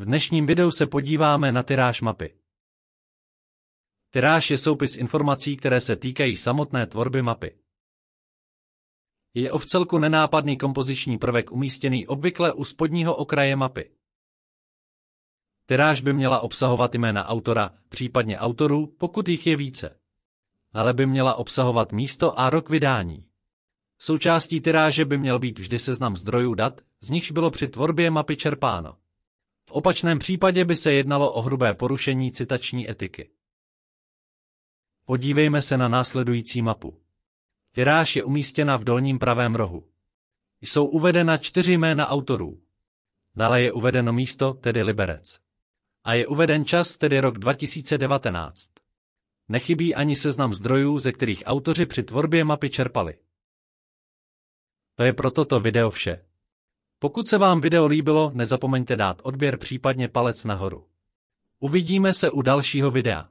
V dnešním videu se podíváme na tiráž mapy. Tiráž je soupis informací, které se týkají samotné tvorby mapy. Je ovcelku nenápadný kompoziční prvek umístěný obvykle u spodního okraje mapy. Tiráž by měla obsahovat jména autora, případně autorů, pokud jich je více. Ale by měla obsahovat místo a rok vydání. Součástí tiráže by měl být vždy seznam zdrojů dat, z nichž bylo při tvorbě mapy čerpáno. V opačném případě by se jednalo o hrubé porušení citační etiky. Podívejme se na následující mapu. Tiráž je umístěna v dolním pravém rohu. Jsou uvedena čtyři jména autorů. Dále je uvedeno místo, tedy Liberec. A je uveden čas, tedy rok 2019. Nechybí ani seznam zdrojů, ze kterých autoři při tvorbě mapy čerpali. To je pro toto video vše. Pokud se vám video líbilo, nezapomeňte dát odběr případně palec nahoru. Uvidíme se u dalšího videa.